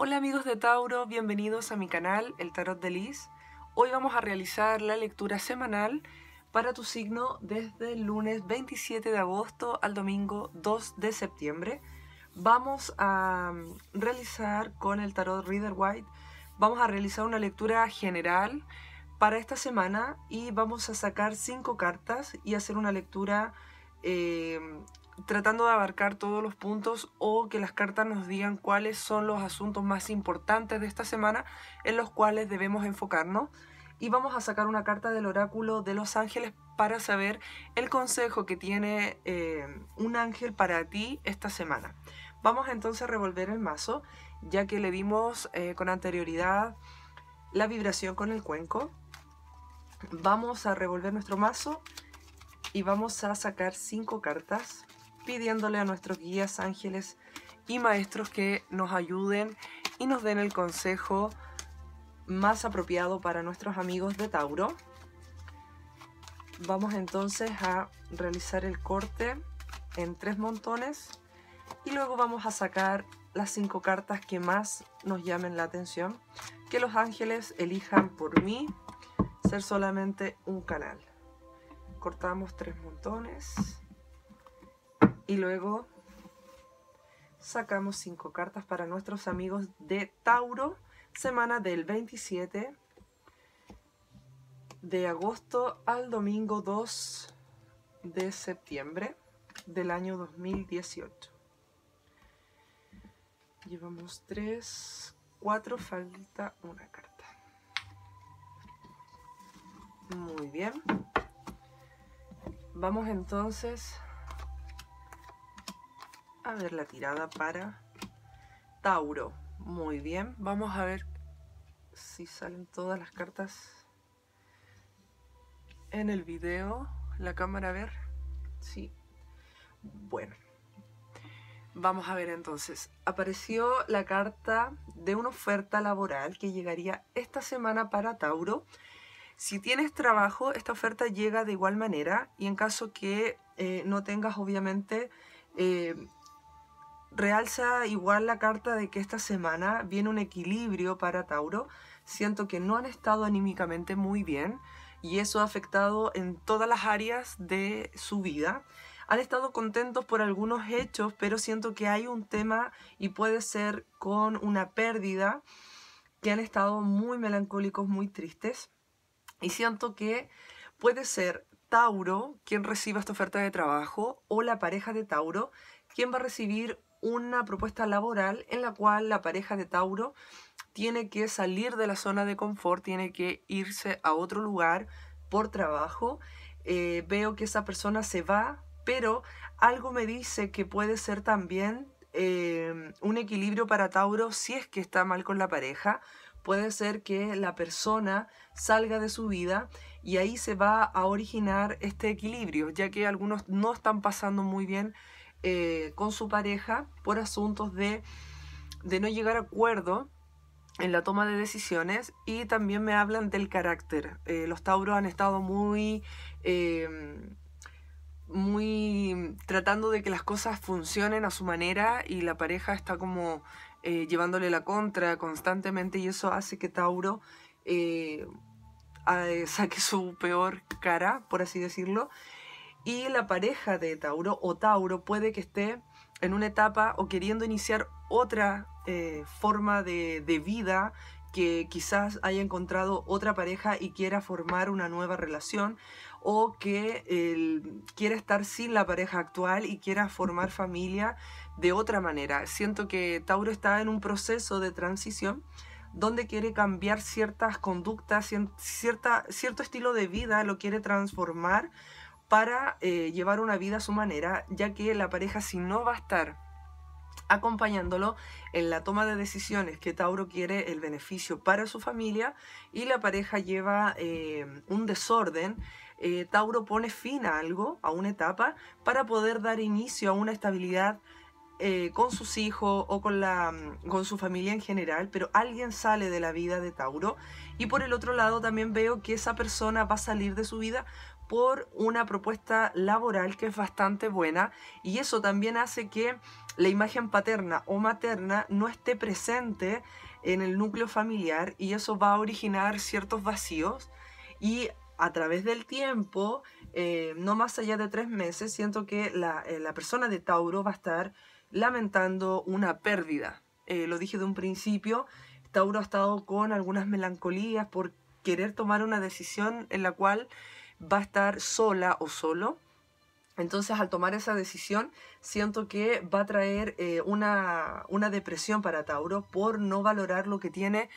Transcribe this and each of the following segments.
Hola amigos de Tauro, bienvenidos a mi canal El Tarot de Liz. Hoy vamos a realizar la lectura semanal para tu signo desde el lunes 27 de agosto al domingo 2 de septiembre. Vamos a mm, realizar con el Tarot Reader White, vamos a realizar una lectura general para esta semana y vamos a sacar cinco cartas y hacer una lectura eh, tratando de abarcar todos los puntos o que las cartas nos digan cuáles son los asuntos más importantes de esta semana en los cuales debemos enfocarnos. Y vamos a sacar una carta del oráculo de los ángeles para saber el consejo que tiene eh, un ángel para ti esta semana. Vamos entonces a revolver el mazo, ya que le vimos eh, con anterioridad la vibración con el cuenco. Vamos a revolver nuestro mazo y vamos a sacar cinco cartas pidiéndole a nuestros guías ángeles y maestros que nos ayuden y nos den el consejo más apropiado para nuestros amigos de Tauro. Vamos entonces a realizar el corte en tres montones y luego vamos a sacar las cinco cartas que más nos llamen la atención. Que los ángeles elijan por mí ser solamente un canal. Cortamos tres montones. Y luego sacamos cinco cartas para nuestros amigos de Tauro, semana del 27 de agosto al domingo 2 de septiembre del año 2018. Llevamos tres, cuatro, falta una carta. Muy bien. Vamos entonces a ver la tirada para Tauro. Muy bien, vamos a ver si salen todas las cartas en el video. La cámara, a ver. Sí. Bueno. Vamos a ver entonces. Apareció la carta de una oferta laboral que llegaría esta semana para Tauro. Si tienes trabajo, esta oferta llega de igual manera y en caso que eh, no tengas, obviamente, eh, realza igual la carta de que esta semana viene un equilibrio para Tauro. Siento que no han estado anímicamente muy bien y eso ha afectado en todas las áreas de su vida. Han estado contentos por algunos hechos, pero siento que hay un tema y puede ser con una pérdida que han estado muy melancólicos, muy tristes. Y siento que puede ser Tauro quien reciba esta oferta de trabajo o la pareja de Tauro quien va a recibir una propuesta laboral en la cual la pareja de Tauro tiene que salir de la zona de confort, tiene que irse a otro lugar por trabajo. Eh, veo que esa persona se va, pero algo me dice que puede ser también em, un equilibrio para Tauro si es que está mal con la pareja. Puede ser que la persona salga de su vida y ahí se va a originar este equilibrio, ya que algunos no están pasando muy bien eh, con su pareja por asuntos de, de no llegar a acuerdo en la toma de decisiones y también me hablan del carácter. Eh, los tauros han estado muy, em, muy tratando de que las cosas funcionen a su manera y la pareja está como eh, llevándole la contra constantemente y eso hace que Tauro saque su peor cara, por así decirlo. Y la pareja de Tauro o Tauro puede que esté en una etapa o queriendo iniciar otra eh, forma de, vida que quizás haya encontrado otra pareja y quiera formar una nueva relación o que quiera estar sin la pareja actual y quiera formar familia de otra manera. Siento que Tauro está en un proceso de transición donde quiere cambiar ciertas conductas, cierta, cierto estilo de vida, lo quiere transformar para eh, llevar una vida a su manera, ya que la pareja si no va a estar acompañándolo en la toma de decisiones que Tauro quiere el beneficio para su familia y la pareja lleva eh, un desorden, eh, Tauro pone fin a algo, a una etapa, para poder dar inicio a una estabilidad con sus hijos o con, la, con su familia en general, pero alguien sale de la vida de Tauro. Y por el otro lado también veo que esa persona va a salir de su vida por una propuesta laboral que es bastante buena y eso también hace que la imagen paterna o materna no esté presente en el núcleo familiar y eso va a originar ciertos vacíos y a través del tiempo, eh, no más allá de tres meses, siento que eh, la, persona de Tauro va a estar lamentando una pérdida. Eh, lo dije de un principio, Tauro ha estado con algunas melancolías por querer tomar una decisión en la cual va a estar sola o solo. Entonces al tomar esa decisión siento que va a traer eh, una, depresión para Tauro por no valorar lo que tiene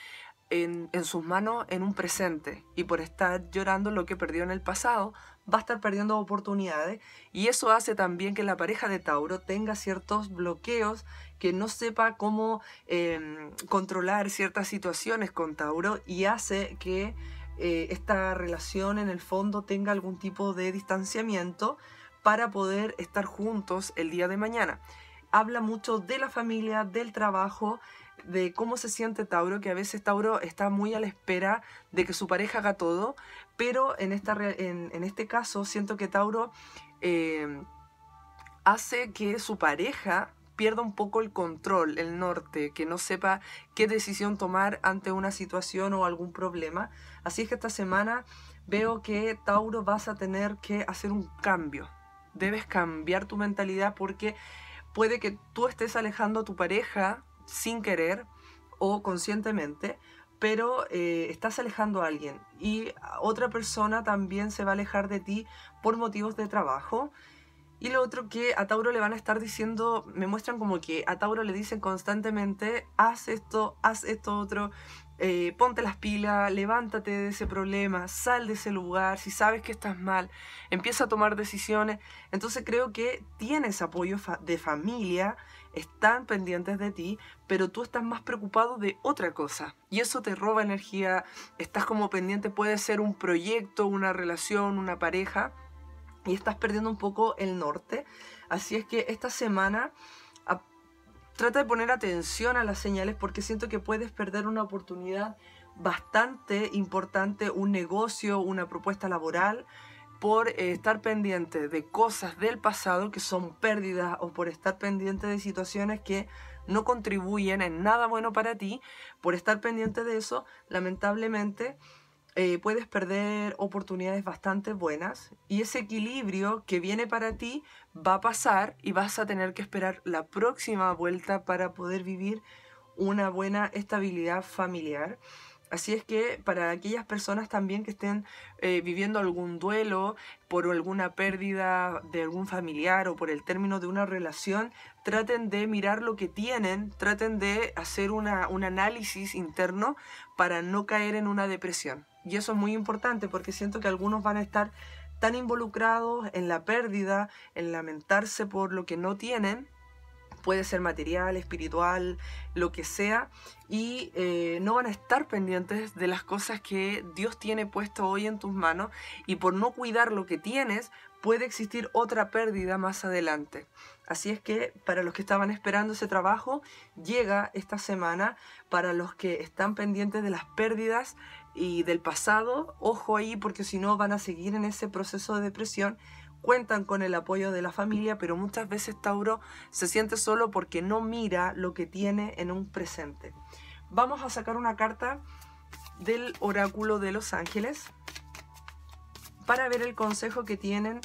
en, en sus manos en un presente y por estar llorando lo que perdió en el pasado, va a estar perdiendo oportunidades y eso hace también que la pareja de Tauro tenga ciertos bloqueos, que no sepa cómo em, controlar ciertas situaciones con Tauro y hace que eh, esta relación en el fondo tenga algún tipo de distanciamiento para poder estar juntos el día de mañana. Habla mucho de la familia, del trabajo, de cómo se siente Tauro, que a veces Tauro está muy a la espera de que su pareja haga todo, pero en, esta, en, este caso siento que Tauro eh, hace que su pareja pierda un poco el control, el norte, que no sepa qué decisión tomar ante una situación o algún problema. Así es que esta semana veo que Tauro vas a tener que hacer un cambio. Debes cambiar tu mentalidad porque puede que tú estés alejando a tu pareja sin querer o conscientemente, pero eh, estás alejando a alguien y otra persona también se va a alejar de ti por motivos de trabajo y lo otro que a Tauro le van a estar diciendo, me muestran como que a Tauro le dicen constantemente, haz esto, haz esto otro, eh, ponte las pilas, levántate de ese problema, sal de ese lugar, si sabes que estás mal, empieza a tomar decisiones. Entonces creo que tienes apoyo de familia, están pendientes de ti, pero tú estás más preocupado de otra cosa. Y eso te roba energía, estás como pendiente, puede ser un proyecto, una relación, una pareja y estás perdiendo un poco el norte. Así es que esta semana ah, trata de poner atención a las señales porque siento que puedes perder una oportunidad bastante importante, un negocio, una propuesta laboral, por eh, estar pendiente de cosas del pasado que son pérdidas o por estar pendiente de situaciones que no contribuyen en nada bueno para ti, por estar pendiente de eso, lamentablemente eh, puedes perder oportunidades bastante buenas y ese equilibrio que viene para ti va a pasar y vas a tener que esperar la próxima vuelta para poder vivir una buena estabilidad familiar. Así es que para aquellas personas también que estén eh, viviendo algún duelo por alguna pérdida de algún familiar o por el término de una relación, traten de mirar lo que tienen, traten de hacer un análisis interno para no caer en una depresión. Y eso es muy importante porque siento que algunos van a estar tan involucrados en la pérdida, en lamentarse por lo que no tienen, puede ser material, espiritual, lo que sea, y eh, no van a estar pendientes de las cosas que Dios tiene puesto hoy en tus manos, y por no cuidar lo que tienes, puede existir otra pérdida más adelante. Así es que para los que estaban esperando ese trabajo, llega esta semana, para los que están pendientes de las pérdidas, y del pasado, ojo ahí porque si no van a seguir en ese proceso de depresión, cuentan con el apoyo de la familia, pero muchas veces Tauro se siente solo porque no mira lo que tiene en un presente. Vamos a sacar una carta del oráculo de los ángeles para ver el consejo que tienen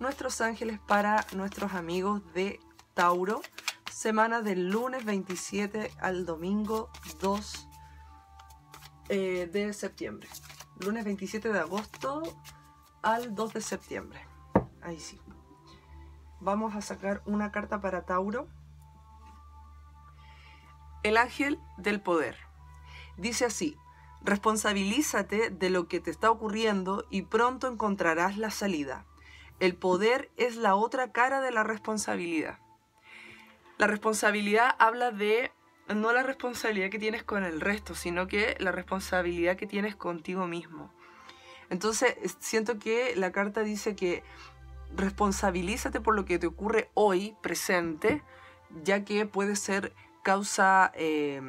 nuestros ángeles para nuestros amigos de Tauro, semana del lunes 27 al domingo 2 eh, de septiembre. Lunes 27 de agosto al 2 de septiembre. Ahí sí. Vamos a sacar una carta para Tauro. El ángel del poder. Dice así, responsabilízate de lo que te está ocurriendo y pronto encontrarás la salida. El poder es la otra cara de la responsabilidad. La responsabilidad habla de no la responsabilidad que tienes con el resto, sino que la responsabilidad que tienes contigo mismo. Entonces, siento que la carta dice que responsabilízate por lo que te ocurre hoy, presente, ya que puede ser causa eh,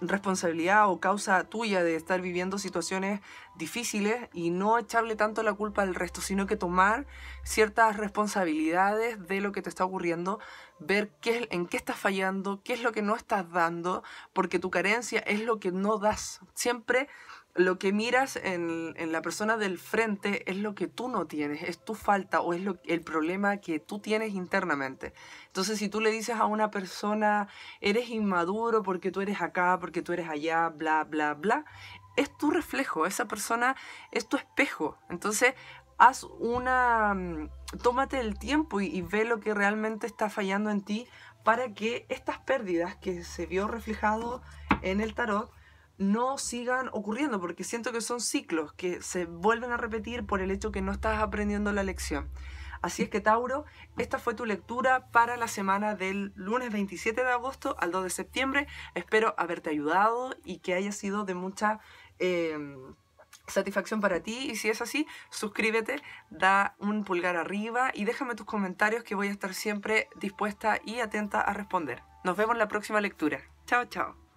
responsabilidad o causa tuya de estar viviendo situaciones difíciles y no echarle tanto la culpa al resto, sino que tomar ciertas responsabilidades de lo que te está ocurriendo, ver qué, en qué estás fallando, qué es lo que no estás dando, porque tu carencia es lo que no das. Siempre lo que miras en, la persona del frente es lo que tú no tienes, es tu falta o es el problema que tú tienes internamente. Entonces, si tú le dices a una persona, eres inmaduro porque tú eres acá, porque tú eres allá, bla, bla, bla, es tu reflejo, esa persona es tu espejo. Entonces, haz una... Mm, tómate el tiempo y ve lo que realmente está fallando en ti para que estas pérdidas que se vio reflejado en el tarot no sigan ocurriendo, porque siento que son ciclos que se vuelven a repetir por el hecho que no estás aprendiendo la lección. Así es que Tauro, esta fue tu lectura para la semana del lunes 27 de agosto al 2 de septiembre. Espero haberte ayudado y que haya sido de mucha... Em, satisfacción para ti y si es así, suscríbete, da un pulgar arriba y déjame tus comentarios que voy a estar siempre dispuesta y atenta a responder. Nos vemos en la próxima lectura. Chao, chao.